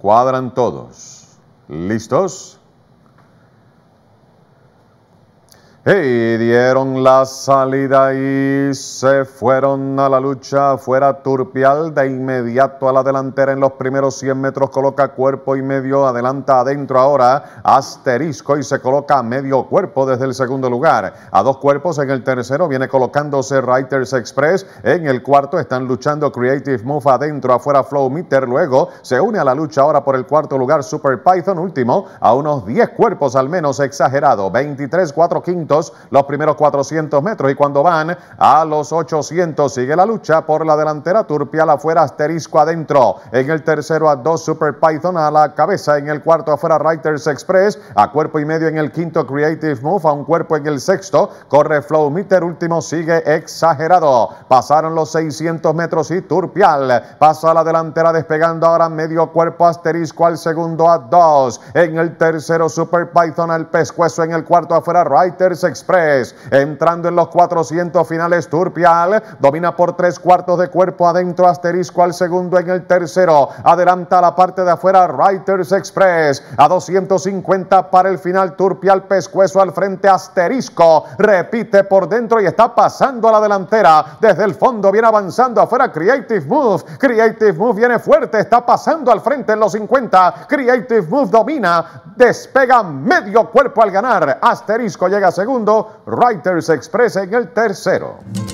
Cuadran todos. ¿Listos? Y dieron la salida y se fueron a la lucha fuera Turpial de inmediato a la delantera en los primeros 100 metros coloca cuerpo y medio, adelanta adentro ahora asterisco y se coloca medio cuerpo desde el segundo lugar. A dos cuerpos en el tercero viene colocándose Writers Express, en el cuarto están luchando Creative Move adentro, afuera Flow Meter, luego se une a la lucha ahora por el cuarto lugar Super Python, último a unos 10 cuerpos al menos exagerado, 23, 4, 5 los primeros 400 metros y cuando van a los 800 sigue la lucha por la delantera Turpial afuera, asterisco adentro. En el tercero a dos Super Python a la cabeza, en el cuarto afuera Writers Express, a cuerpo y medio en el quinto Creative Move, a un cuerpo en el sexto, corre Flow Meter, último sigue exagerado. Pasaron los 600 metros y Turpial pasa a la delantera despegando ahora medio cuerpo asterisco al segundo a dos. En el tercero Super Python al pescuezo, en el cuarto afuera Writers Express. Entrando en los 400 finales Turpial. Domina por tres cuartos de cuerpo adentro. Asterisco al segundo en el tercero. Adelanta la parte de afuera Writers Express. A 250 para el final Turpial Pescuezo al frente. Asterisco. Repite por dentro y está pasando a la delantera. Desde el fondo viene avanzando afuera Creative Move. Creative Move viene fuerte. Está pasando al frente en los 50. Creative Move domina. Despega medio cuerpo al ganar. Asterisco llega a segundo segundo, Writers Express en el tercero.